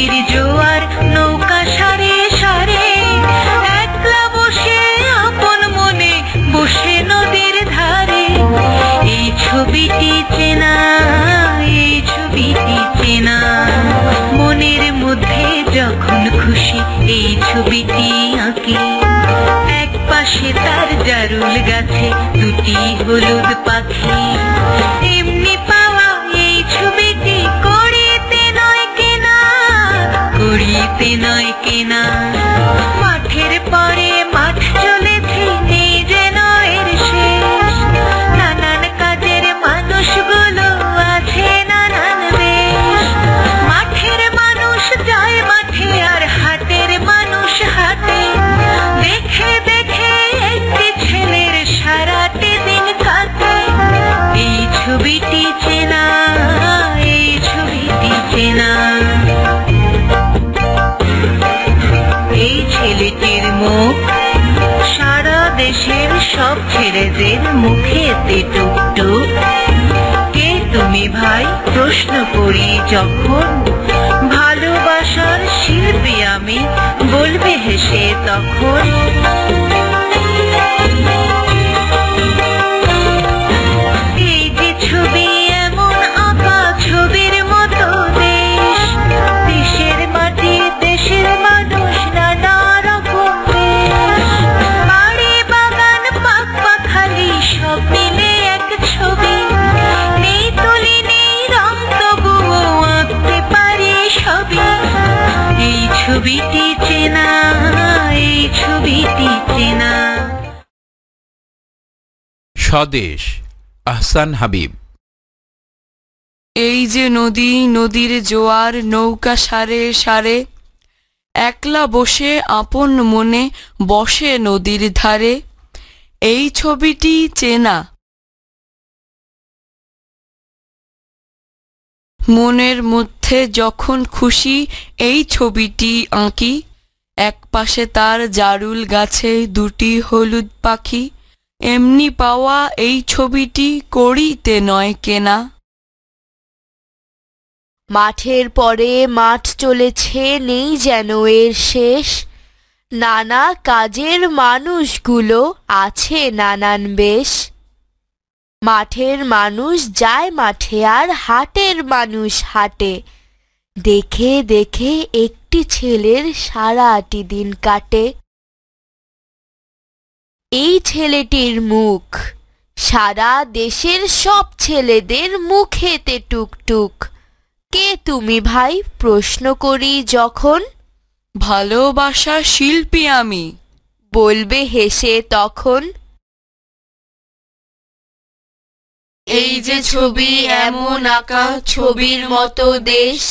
নদীর জোয়ার নৌকা সারে সারে একলা বসে আপন মনে বসে নদীর ধারে এই ছবিটি চেনা এই ছবিটি চেনা মনের মধ্যে যখন খুশি এই ছবিটি আঁকি এক পাশে তার জারুল গাছে দুটি হলুদ পাখি পেরেজের মুখেতে টুকটুক কে তুমি ভাই প্রশ্ন করি যখন ভালোবাসার শিল্পী আমি বলবে হেসে তখন স্বদেশ আহসান হাবিব এই যে নদী নদীর জোয়ার নৌকা সারে সারে একলা বসে আপন মনে বসে নদীর ধারে এই ছবিটি চেনা মনের মধ্যে যখন খুশি এই ছবিটি আঁকি এক পাশে তার জারুল গাছে দুটি হলুদ পাখি এমনি পাওয়া এই ছবিটি করিতে নয় কেনা মাঠের পরে মাঠ চলেছে নেই যেন এর শেষ নানা কাজের মানুষগুলো আছে নানান বেশ মাঠের মানুষ যায় মাঠে আর হাটের মানুষ হাটে দেখে দেখে একটি ছেলের সারাটি দিন কাটে এই ছেলেটির মুখ সারা দেশের সব ছেলেদের মুখেতে টুকটুক কে তুমি ভাই প্রশ্ন করি যখন ভালোবাসা শিল্পী আমি বলবে হেসে তখন এই যে ছবি এমন আঁকা ছবির মতো দেশ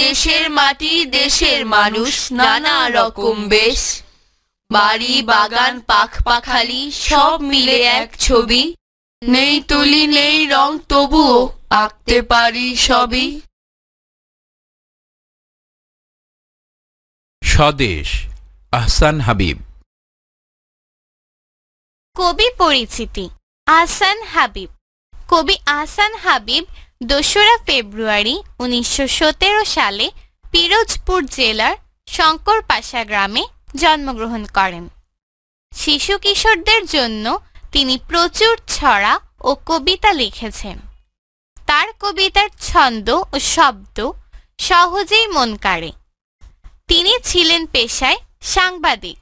দেশের মাটি দেশের মানুষ নানা রকম বেশ বাড়ি বাগান পাখ পাখালি সব মিলে এক ছবি নেই তুলি নেই রং তবুও আঁকতে পারি সবই স্বদেশ আহসান হাবিব কবি পরিচিতি আহসান হাবিব কবি আহসান হাবিব দোসরা ফেব্রুয়ারি উনিশশো সালে পিরোজপুর জেলার শঙ্করপাশা গ্রামে জন্মগ্রহণ করেন শিশু কিশোরদের জন্য তিনি প্রচুর ছড়া ও কবিতা লিখেছেন তার কবিতার ছন্দ ও শব্দ সহজেই মন কাড়ে তিনি ছিলেন পেশায় সাংবাদিক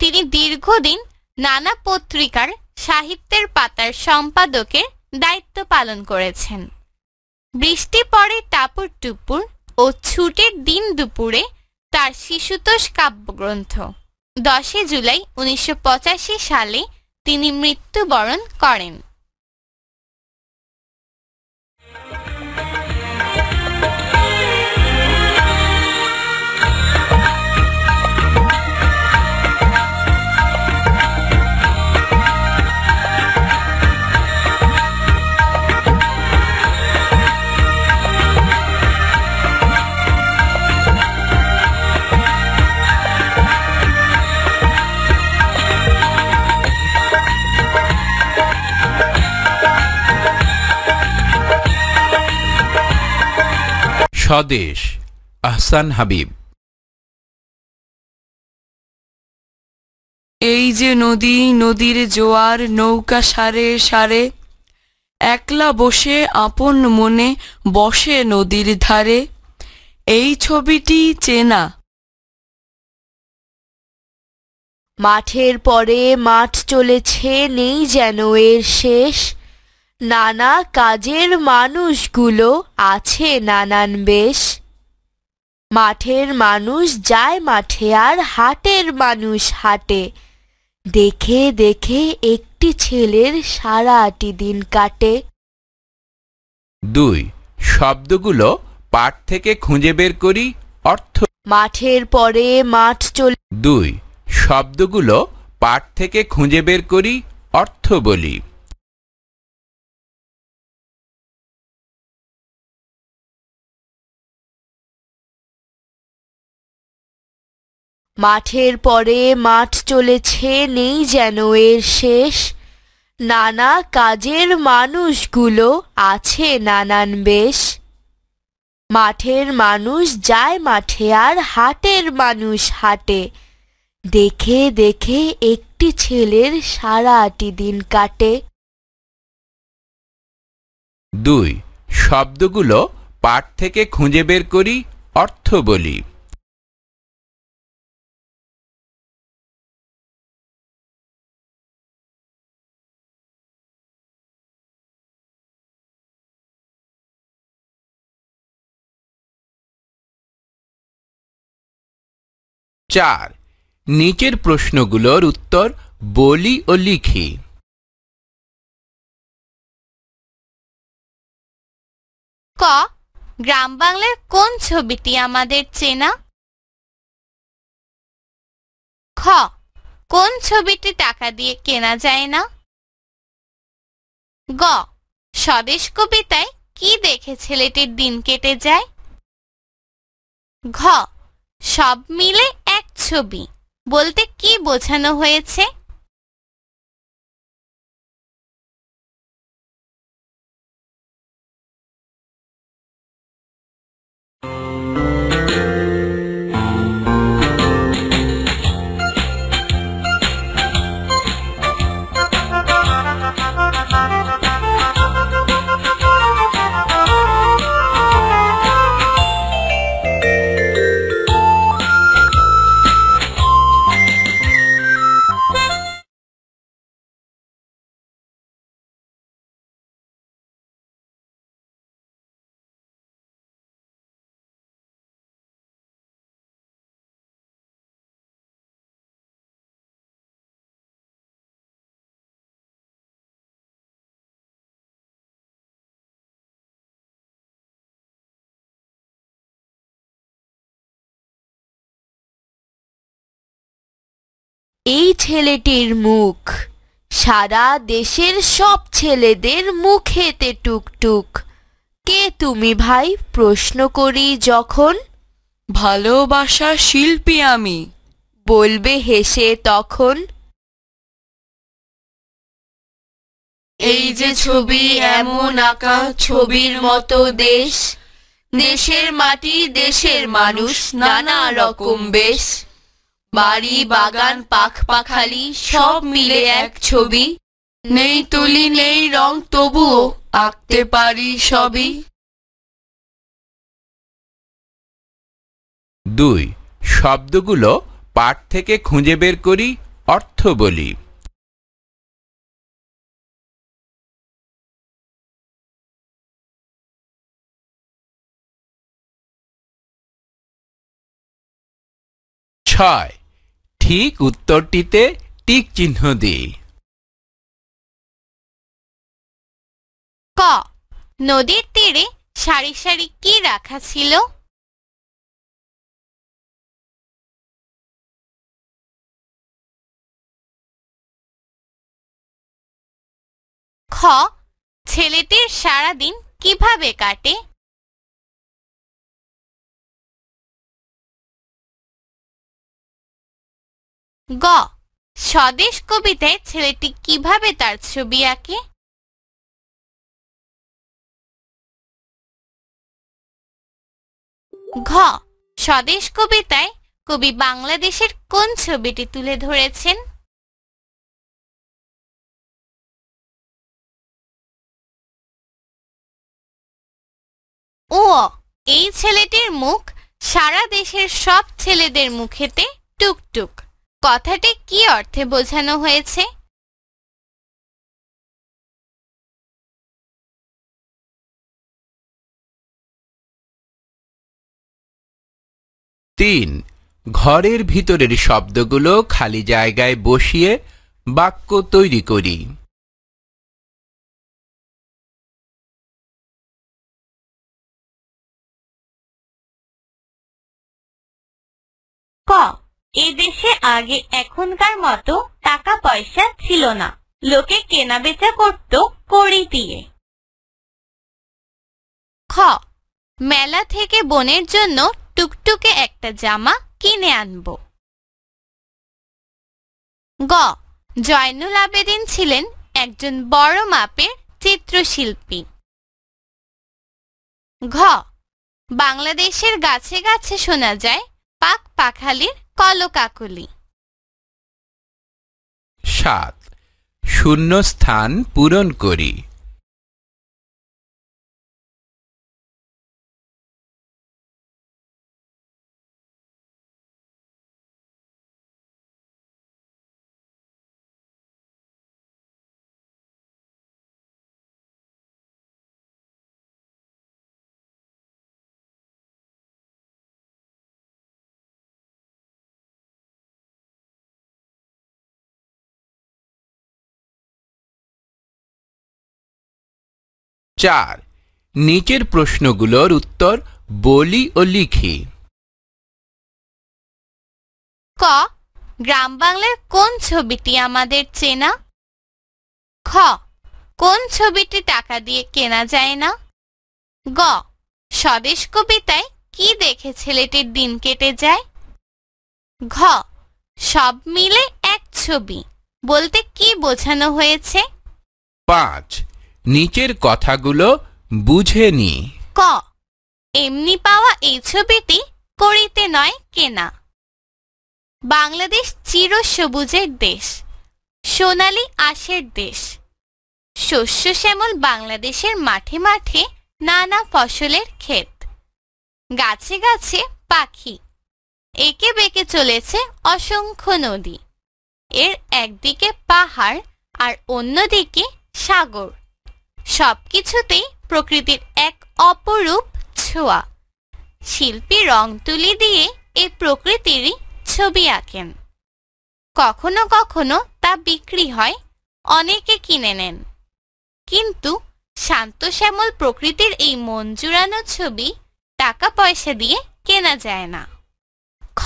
তিনি দীর্ঘদিন নানা পত্রিকার সাহিত্যের পাতার সম্পাদকের দায়িত্ব পালন করেছেন বৃষ্টি পড়ে টাপুর টুপুর ও ছুটির দিন দুপুরে তার শিশুতোষ কাব্যগ্রন্থ দশই জুলাই উনিশশো সালে তিনি মৃত্যুবরণ করেন স্বদেশ আহসান হাবিব এই যে নদী নদীর জোয়ার নৌকা সারে সারে একলা বসে আপন মনে বসে নদীর ধারে এই ছবিটি চেনা মাঠের পরে মাঠ চলেছে নেই যেন এর শেষ নানা কাজের মানুষগুলো আছে নানান বেশ মাঠের মানুষ যায় মাঠে আর হাটের মানুষ হাটে দেখে দেখে একটি ছেলের সারাটি দিন কাটে দুই শব্দগুলো পাঠ থেকে খুঁজে বের করি অর্থ মাঠের পরে মাঠ চলে দুই শব্দগুলো পাঠ থেকে খুঁজে বের করি অর্থ বলি মাঠের পরে মাঠ চলেছে নেই যেন এর শেষ নানা কাজের মানুষগুলো আছে নানান বেশ মাঠের মানুষ যায় মাঠে আর হাটের মানুষ হাটে দেখে দেখে একটি ছেলের সারাটি দিন কাটে দুই শব্দগুলো পাঠ থেকে খুঁজে বের করি অর্থ বলি চার নিচের প্রশ্নগুলোর উত্তর বলি ও লিখি ক গ্রাম বাংলার কোন ছবিটি আমাদের চেনা খ কোন ছবিটি টাকা দিয়ে কেনা যায় না গ স্বদেশ কবিতায় কি দেখে ছেলেটির দিন কেটে যায় ঘ সব মিলে ছবি বলতে কি বোঝানো হয়েছে এই ছেলেটির মুখ সারা দেশের সব ছেলেদের মুখেতে টুকটুক কে তুমি ভাই প্রশ্ন করি যখন ভালোবাসা শিল্পী আমি বলবে হেসে তখন এই যে ছবি এমন আঁকা ছবির মতো দেশ দেশের মাটি দেশের মানুষ নানা রকম বেশ বাড়ি বাগান পাখপাখালি সব মিলে এক ছবি নেই তুলি নেই রং তবুও আঁকতে পারি সবই দুই শব্দগুলো পাঠ থেকে খুঁজে বের করি অর্থ বলি ছয় ঠিক উত্তরটিতে টিক চিহ্ন দিই ক নদীর তীরে সারি সারি কি রাখা ছিল খ ছেলেটির সারাদিন কিভাবে কাটে গ স্বদেশ কবিতায় ছেলেটি কিভাবে তার ছবি আঁকে ঘ স্বদেশ কবিতায় কবি বাংলাদেশের কোন ছবিটি তুলে ধরেছেন ও এই ছেলেটির মুখ সারা দেশের সব ছেলেদের মুখেতে টুকটুক কথাটি কি অর্থে বোঝানো হয়েছে তিন ঘরের ভিতরের শব্দগুলো খালি জায়গায় বসিয়ে বাক্য তৈরি করি ক এ দেশে আগে এখনকার মতো টাকা পয়সা ছিল না লোকে কেনা বেচা করত কড়ি দিয়ে খ মেলা থেকে বোনের জন্য টুকটুকে একটা জামা কিনে আনব গ জয়নুল আবেদিন ছিলেন একজন বড় মাপের চিত্রশিল্পী ঘ বাংলাদেশের গাছে গাছে শোনা যায় পাক পাখালির কলকাকলি সাত শূন্য স্থান পূরণ করি চার নিচের প্রশ্নগুলোর উত্তর বলি ও লিখি ক গ্রাম বাংলার কোন ছবিটি আমাদের চেনা খ কোন ছবিটি টাকা দিয়ে কেনা যায় না গ স্বদেশ কবিতায় কি দেখে ছেলেটির দিন কেটে যায় ঘ সব মিলে এক ছবি বলতে কি বোঝানো হয়েছে পাঁচ নিচের কথাগুলো বুঝে নি ক এমনি পাওয়া এই ছবিটি করিতে নয় কেনা বাংলাদেশ চির সবুজের দেশ সোনালি আশের দেশ শস্য শ্যামল বাংলাদেশের মাঠে মাঠে নানা ফসলের ক্ষেত গাছে গাছে পাখি একে বেঁকে চলেছে অসংখ্য নদী এর একদিকে পাহাড় আর অন্যদিকে সাগর সবকিছুতেই প্রকৃতির এক অপরূপ ছোঁয়া শিল্পী রং তুলি দিয়ে এই প্রকৃতিরই ছবি আঁকেন কখনো কখনো তা বিক্রি হয় অনেকে কিনে নেন কিন্তু শান্তশ্যামল প্রকৃতির এই মন জুড়ানো ছবি টাকা পয়সা দিয়ে কেনা যায় না খ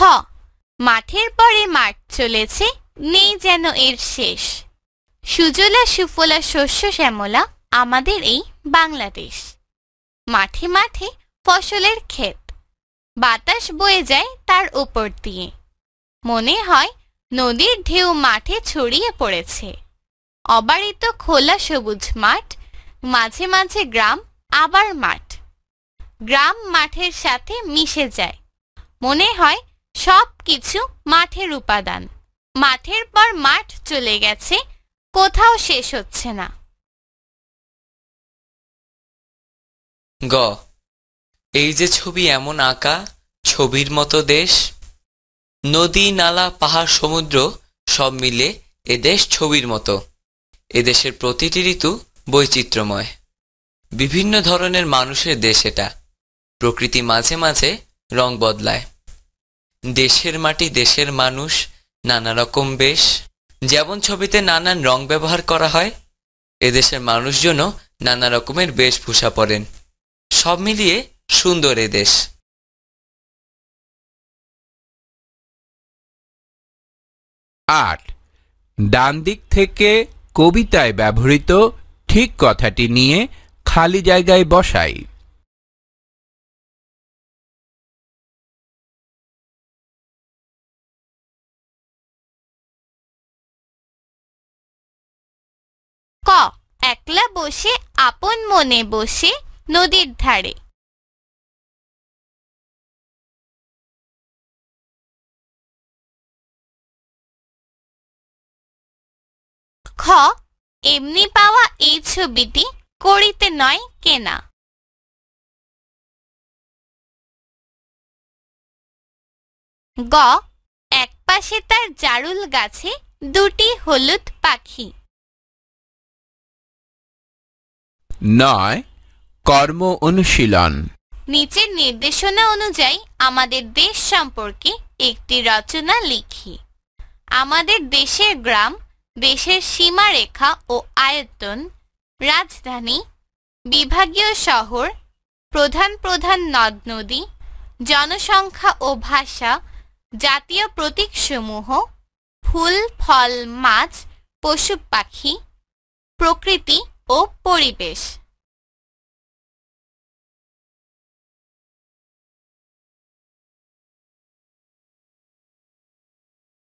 মাঠের পরে মাঠ চলেছে নেই যেন এর শেষ সুজলা সুফলা শস্য শ্যামলা আমাদের এই বাংলাদেশ মাঠে মাঠে ফসলের ক্ষেত বাতাস বয়ে যায় তার উপর দিয়ে মনে হয় নদীর ঢেউ মাঠে ছড়িয়ে পড়েছে অবারিত খোলা সবুজ মাঠ মাঝে মাঝে গ্রাম আবার মাঠ গ্রাম মাঠের সাথে মিশে যায় মনে হয় সব কিছু মাঠের উপাদান মাঠের পর মাঠ চলে গেছে কোথাও শেষ হচ্ছে না গ এই যে ছবি এমন আঁকা ছবির মতো দেশ নদী নালা পাহাড় সমুদ্র সব মিলে এদেশ ছবির মতো এদেশের প্রতিটি ঋতু বৈচিত্র্যময় বিভিন্ন ধরনের মানুষের দেশ এটা প্রকৃতি মাঝে মাঝে রং বদলায় দেশের মাটি দেশের মানুষ নানা রকম বেশ যেমন ছবিতে নানান রং ব্যবহার করা হয় এদেশের মানুষজনও নানা রকমের বেশভূষা পরেন সব মিলিয়ে সুন্দর এ দেশ আট ডান দিক থেকে কবিতায় ব্যবহৃত ঠিক কথাটি নিয়ে খালি জায়গায় বসাই ক একলা বসে আপন মনে বসে নদীর ধারে খ এমনি পাওয়া এই ছবিটি করিতে নয় কেনা গ একপাশে তার জারুল গাছে দুটি হলুদ পাখি নয় কর্ম অনুশীলন নিচের নির্দেশনা অনুযায়ী আমাদের দেশ সম্পর্কে একটি রচনা লিখি আমাদের দেশের গ্রাম দেশের সীমারেখা ও আয়তন রাজধানী বিভাগীয় শহর প্রধান প্রধান নদ নদী জনসংখ্যা ও ভাষা জাতীয় প্রতীকসমূহ ফুল ফল মাছ পশু পাখি প্রকৃতি ও পরিবেশ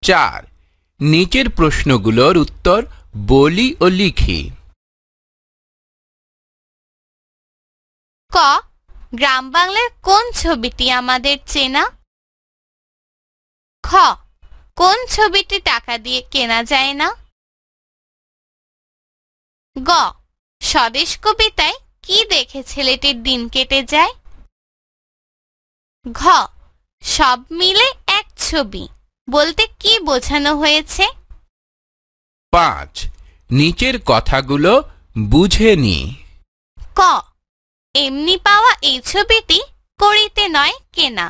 চার নিচের প্রশ্নগুলোর উত্তর বলি ও লিখি ক গ্রাম বাংলার কোন ছবিটি আমাদের চেনা খ কোন ছবিটি টাকা দিয়ে কেনা যায় না গ স্বদেশ কবিতায় কি দেখে ছেলেটির দিন কেটে যায় ঘ সব মিলে এক ছবি বলতে কি বোঝানো হয়েছে পাঁচ নিচের কথাগুলো বুঝে নি ক এমনি পাওয়া এই ছবিটি করিতে নয় কেনা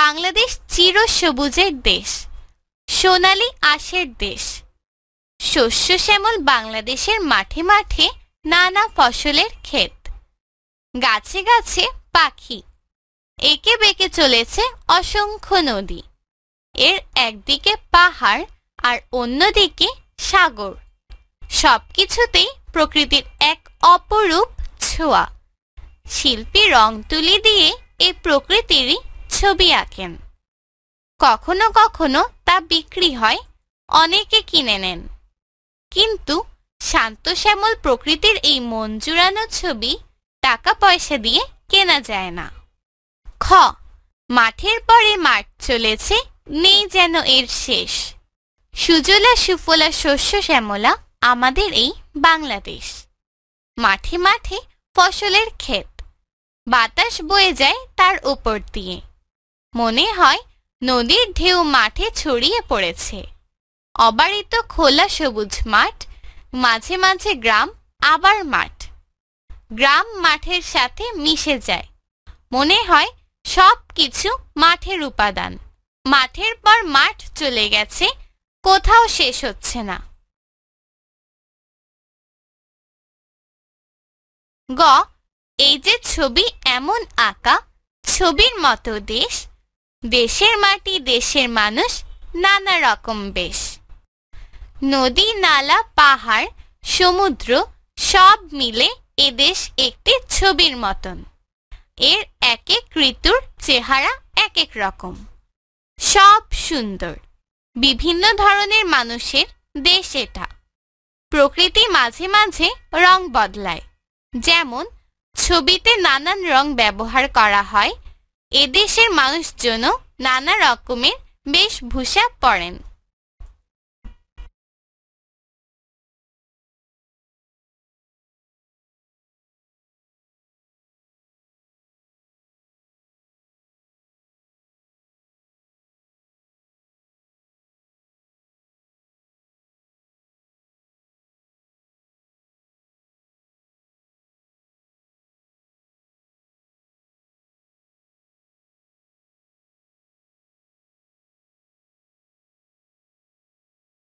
বাংলাদেশ চির সবুজের দেশ সোনালি আশের দেশ শস্য শ্যামল বাংলাদেশের মাঠে মাঠে নানা ফসলের ক্ষেত গাছে গাছে পাখি একে বেঁকে চলেছে অসংখ্য নদী এর একদিকে পাহাড় আর অন্যদিকে সাগর সব কিছুতেই প্রকৃতির এক অপরূপ ছোঁয়া শিল্পী রং তুলি দিয়ে এই প্রকৃতিরই ছবি আঁকেন কখনো কখনো তা বিক্রি হয় অনেকে কিনে নেন কিন্তু শান্তশ্যামল প্রকৃতির এই মন জুড়ানো ছবি টাকা পয়সা দিয়ে কেনা যায় না খ মাঠের পরে মাঠ চলেছে নেই যেন এর শেষ সুজলা সুফলা শস্য শ্যামলা আমাদের এই বাংলাদেশ মাঠে মাঠে ফসলের ক্ষেত বাতাস বয়ে যায় তার উপর দিয়ে মনে হয় নদীর ঢেউ মাঠে ছড়িয়ে পড়েছে অবারিত খোলা সবুজ মাঠ মাঝে মাঝে গ্রাম আবার মাঠ গ্রাম মাঠের সাথে মিশে যায় মনে হয় সব কিছু মাঠের উপাদান মাঠের পর মাঠ চলে গেছে কোথাও শেষ হচ্ছে না গ এই যে ছবি এমন আঁকা ছবির মতো দেশ দেশের মাটি দেশের মানুষ নানা রকম বেশ নদী নালা পাহাড় সমুদ্র সব মিলে এদেশ একটি ছবির মতন এর এক এক ঋতুর চেহারা এক এক রকম সব সুন্দর বিভিন্ন ধরনের মানুষের দেশ এটা প্রকৃতি মাঝে মাঝে রং বদলায় যেমন ছবিতে নানান রং ব্যবহার করা হয় এদেশের মানুষজনও নানা রকমের বেশভূষা পড়েন